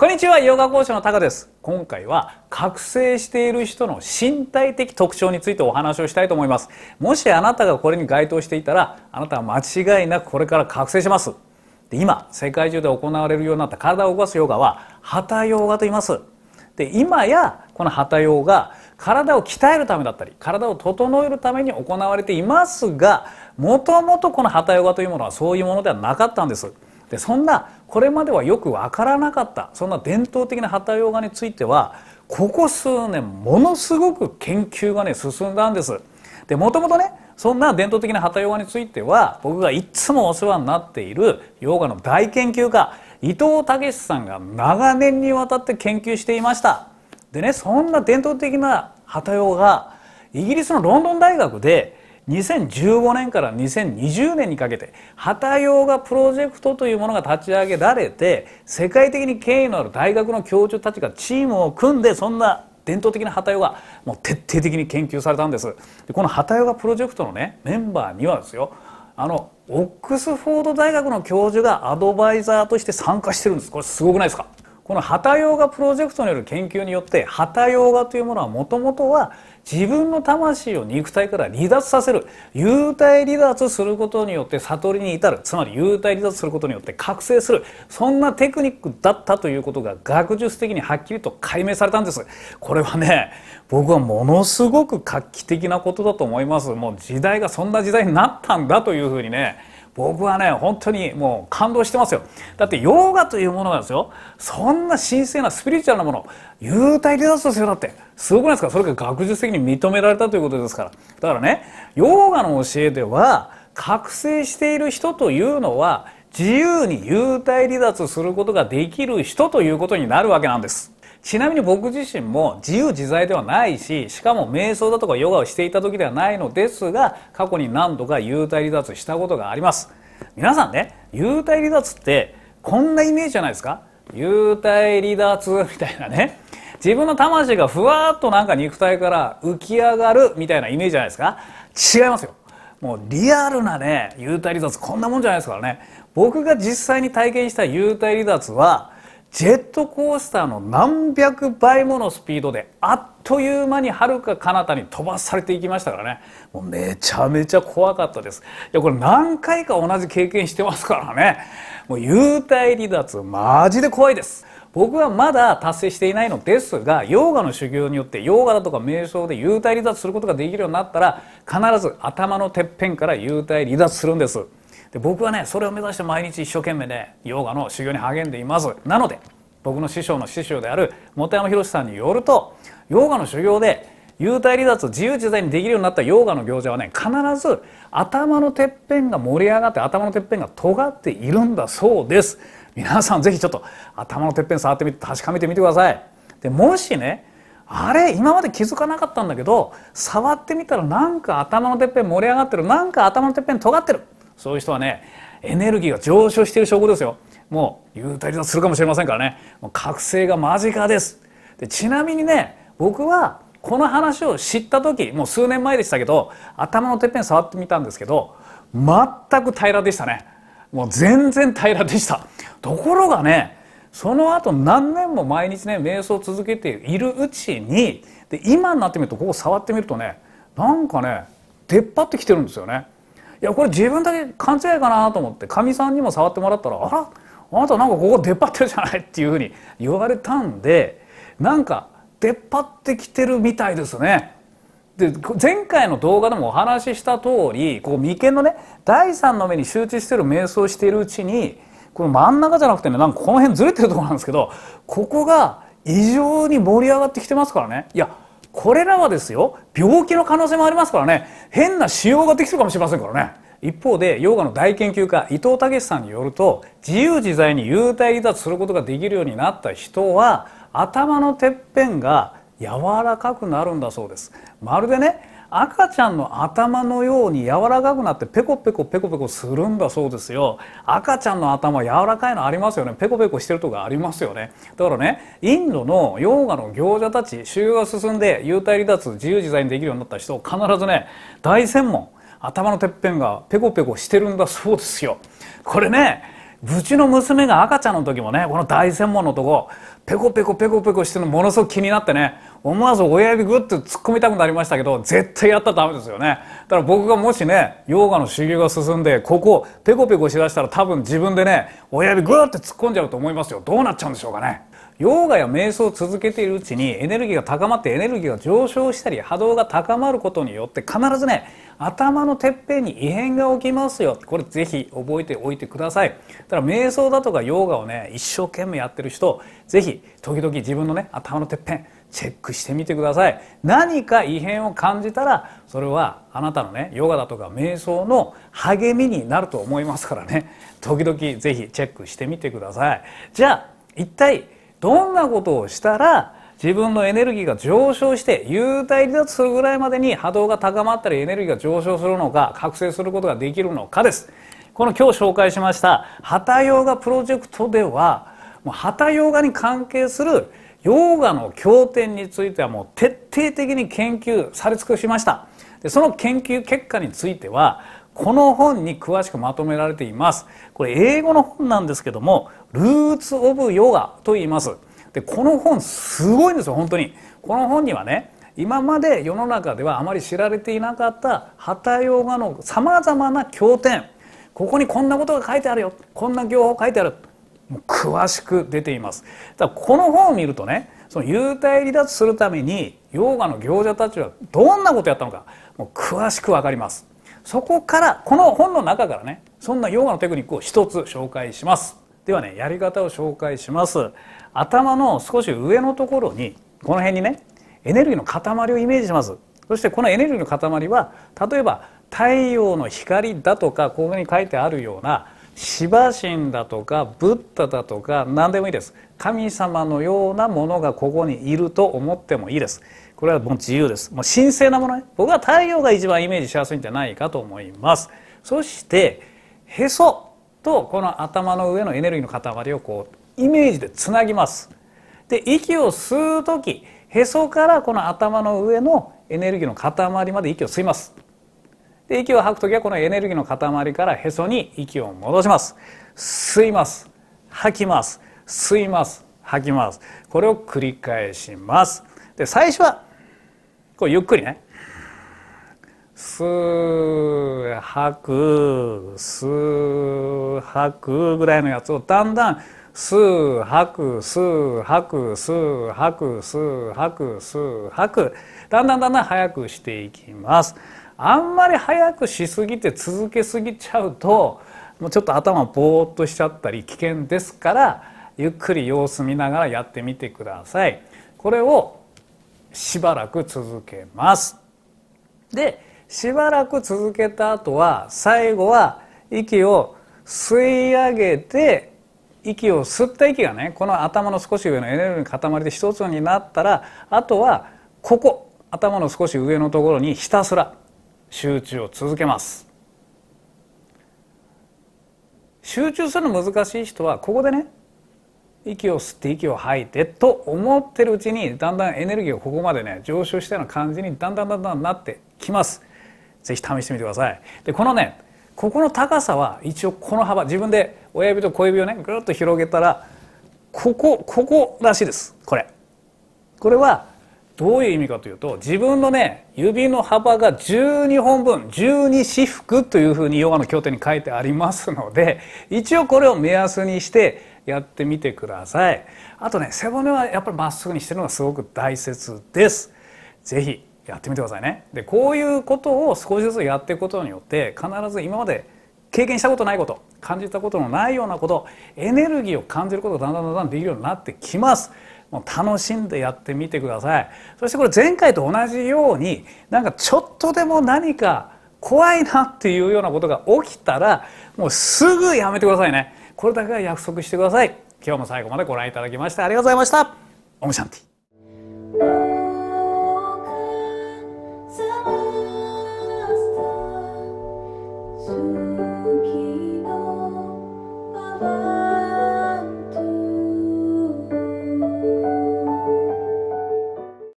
こんにちはヨガ講師のタカです今回は覚醒している人の身体的特徴についてお話をしたいと思いますもしあなたがこれに該当していたらあなたは間違いなくこれから覚醒しますで今世界中で行われるようになった体を動かすヨガはハタヨガと言いますで今やこのハタヨガ体を鍛えるためだったり体を整えるために行われていますがもともとこのハタヨガというものはそういうものではなかったんですでそんなこれまではよく分からなかったそんな伝統的な旗ヨガについてはここ数年ものすごく研究がね進んだんです。でもともとねそんな伝統的な旗ヨガについては僕がいつもお世話になっているヨガの大研究家伊藤武さんが長年にわたって研究していました。でねそんな伝統的な旗ヨガイギリスのロンドン大学で2015年から2020年にかけて旗ヨガプロジェクトというものが立ち上げられて世界的に権威のある大学の教授たちがチームを組んでそんな伝統的な旗ヨガもう徹底的に研究されたんですでこの旗ヨガプロジェクトのねメンバーにはですよあのオックスフォード大学の教授がアドバイザーとして参加してるんですこれすごくないですかこの旗ヨガプロジェクトによる研究によって旗ヨガというものはもともとは自分の魂を肉体から離脱させる幽体離脱することによって悟りに至るつまり幽体離脱することによって覚醒するそんなテクニックだったということが学術的にはっきりと解明されたんですこれはね僕はものすごく画期的なことだと思いますもう時代がそんな時代になったんだというふうにね僕はね本当にもう感動してますよだってヨーガというものがですよそんな神聖なスピリチュアルなもの幽体離脱ですよだってすごくないですかそれが学術的に認められたということですからだからねヨーガの教えでは覚醒している人というのは自由に幽体離脱することができる人ということになるわけなんですちなみに僕自身も自由自在ではないししかも瞑想だとかヨガをしていた時ではないのですが過去に何度か幽体離脱したことがあります皆さんね幽体離脱ってこんなイメージじゃないですか幽体離脱みたいなね自分の魂がふわっとなんか肉体から浮き上がるみたいなイメージじゃないですか違いますよもうリアルなね幽体離脱こんなもんじゃないですからね僕が実際に体験した幽体離脱はジェットコースターの何百倍ものスピードであっという間にはるか彼方に飛ばされていきましたからねもうめちゃめちゃ怖かったですいやこれ何回か同じ経験してますからねもう幽体離脱マジで怖いです僕はまだ達成していないのですがヨーガの修行によってヨーガだとか瞑想で幽体離脱することができるようになったら必ず頭のてっぺんから幽体離脱するんですで僕はねそれを目指して毎日一生懸命ねヨガの修行に励んでいますなので僕の師匠の師匠である本山宏さんによるとヨガの修行で幽体離脱自由自在にできるようになったヨガの行者はね必ず頭のてっぺんが盛り上がって頭のてっぺんが尖っているんだそうです皆さん是非ちょっと頭のてっぺん触ってみて確かめてみてくださいでもしねあれ今まで気づかなかったんだけど触ってみたらなんか頭のてっぺん盛り上がってるなんか頭のてっぺん尖ってるそういう人はねエネルギーが上昇している証拠ですよもう幽体離脱するかもしれませんからねもう覚醒が間近ですでちなみにね僕はこの話を知った時もう数年前でしたけど頭のてっぺん触ってみたんですけど全く平らでしたねもう全然平らでしたところがねその後何年も毎日ね瞑想を続けているうちにで今になってみるとここ触ってみるとねなんかね出っ張ってきてるんですよねいやこれ自分だけ勘違いかなと思ってかみさんにも触ってもらったら「あらあなたなんかここ出っ張ってるじゃない」っていうふうに言われたんでなんか出っ張ってきてるみたいですね。で前回の動画でもお話しした通りこう眉間のね第三の目に集中してる瞑想しているうちにこの真ん中じゃなくてねなんかこの辺ずれてるとこなんですけどここが異常に盛り上がってきてますからね。いやこれらはですよ病気の可能性もありますからね変な使用ができるかもしれませんからね一方でヨガの大研究家伊藤武さんによると自由自在に幽体離脱することができるようになった人は頭のてっぺんが柔らかくなるんだそうですまるでね赤ちゃんの頭のように柔らかくなってペコペコペコペコするんだそうですよ赤ちゃんの頭柔らかいのありますよねペコペコしてるとこありますよねだからねインドのヨーガの行者たち修行が進んで幽体離脱自由自在にできるようになった人必ずね大専門頭のてっぺんがペコペコしてるんだそうですよこれねうちの娘が赤ちゃんの時もねこの大専門のとこペコペコペコペコしてるのものすごく気になってね思わず親指グッと突っ込みたくなりましたけど絶対やったらダメですよねだから僕がもしねヨガの修行が進んでここペコペコしだしたら多分自分でね親指グーって突っ込んじゃうと思いますよどうなっちゃうんでしょうかねヨガや瞑想を続けているうちにエネルギーが高まってエネルギーが上昇したり波動が高まることによって必ずね頭のてっぺんに異変が起きますよこれぜひ覚えておいてくださいだから瞑想だとかヨガをね一生懸命やってる人ぜひ時々自分のね頭のてっぺんチェックしてみてください何か異変を感じたらそれはあなたのねヨガだとか瞑想の励みになると思いますからね時々ぜひチェックしてみてくださいじゃあ一体どんなことをしたら自分のエネルギーが上昇して幽体離脱するぐらいまでに波動が高まったりエネルギーが上昇するのか覚醒することができるのかですこの今日紹介しました旗ヨガプロジェクトではもう旗ヨガに関係するヨーガの経典についてはもう徹底的に研究され尽くしましたでその研究結果についてはこの本に詳しくまとめられていますこれ英語の本なんですけどもルーツ・オブ・ヨガと言いますでこの本すごいんですよ本当にこの本にはね今まで世の中ではあまり知られていなかったハタヨガのさまざまな経典ここにこんなことが書いてあるよこんな行法書いてあるもう詳しく出ていますだこの本を見るとねその幽体離脱するためにヨーガの行者たちはどんなことやったのかもう詳しくわかりますそこからこの本の中からねそんなヨガのテクニックを一つ紹介しますではねやり方を紹介します頭の少し上のところにこの辺にねエネルギーの塊をイメージしますそしてこのエネルギーの塊は例えば太陽の光だとかここに書いてあるようなシバ神だとかブッダだとか何でもいいです神様のようなものがここにいると思ってもいいですこれはもう自由ですもう神聖なものね僕は太陽が一番イメージしやすいんじゃないかと思いますそしてへそとこの頭の上のエネルギーの塊をこうイメージでつなぎますで息を吸う時へそからこの頭の上のエネルギーの塊まで息を吸いますで息を吐く時はこのエネルギーの塊からへそに息を戻します吸います吐きます吸います吐きますこれを繰り返しますで最初はこうゆっくりね吸吐く吸吐くぐらいのやつをだんだん吸吐く吸吐く吸吐く吸吐く吸吐くだんだんだんだん速くしていきますあんまり速くしすぎて続けすぎちゃうともうちょっと頭ぼーっとしちゃったり危険ですからゆっくり様子見ながらやってみてください。これをしばらく続けます。でしばらく続けた後は最後は息を吸い上げて息を吸った息がねこの頭の少し上のエネルギーの塊で一つになったらあとはここ頭の少し上のところにひたすら集中を続けます。集中するの難しい人はここでね息を吸って息を吐いてと思ってるうちにだんだんエネルギーがここまでね上昇したような感じにだんだんだんだんなってきます。ぜひ試してみてください。でこのねここの高さは一応この幅自分で親指と小指をねぐっと広げたらここここらしいですこれ。これはどういう意味かというと自分のね指の幅が12本分12四幅というふうにヨガの経典に書いてありますので一応これを目安にしてやってみてくださいあとね背骨はやっぱりまっすぐにしてるのがすごく大切です是非やってみてくださいねでこういうことを少しずつやっていくことによって必ず今まで経験したことないこと感じたことのないようなことエネルギーを感じることがだんだんだんだんできるようになってきますもう楽しんでやってみてくださいそしてこれ前回と同じようになんかちょっとでも何か怖いなっていうようなことが起きたらもうすぐやめてくださいねこれだけは約束してください今日も最後までご覧いただきましてありがとうございましたオムシャンティ